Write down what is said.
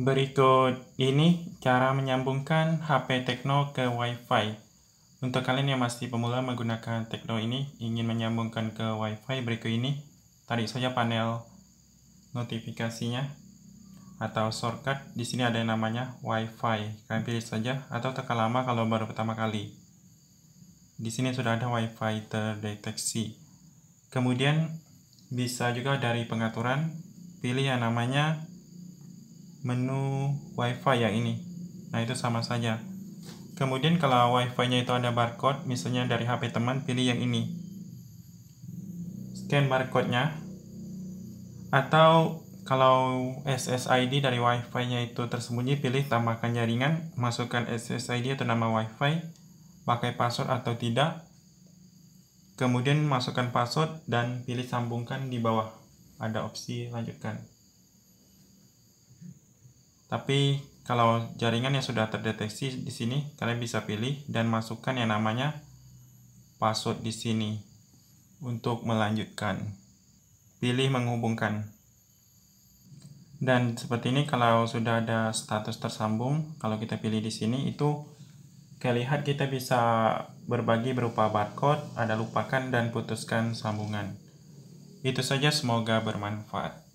Berikut ini cara menyambungkan HP Tekno ke WiFi. Untuk kalian yang masih pemula menggunakan Tekno ini, ingin menyambungkan ke WiFi berikut ini, tarik saja panel notifikasinya atau shortcut. Di sini ada yang namanya WiFi. Kalian pilih saja atau tekan lama kalau baru pertama kali. Di sini sudah ada WiFi terdeteksi. Kemudian bisa juga dari pengaturan pilih yang namanya menu wifi yang ini nah itu sama saja kemudian kalau wifi nya itu ada barcode misalnya dari HP teman pilih yang ini scan barcode nya atau kalau SSID dari wifi nya itu tersembunyi pilih tambahkan jaringan masukkan SSID atau nama wifi pakai password atau tidak kemudian masukkan password dan pilih sambungkan di bawah ada opsi lanjutkan tapi kalau jaringan yang sudah terdeteksi di sini, kalian bisa pilih dan masukkan yang namanya password di sini untuk melanjutkan. Pilih menghubungkan. Dan seperti ini kalau sudah ada status tersambung, kalau kita pilih di sini itu kalian lihat kita bisa berbagi berupa barcode, ada lupakan dan putuskan sambungan. Itu saja semoga bermanfaat.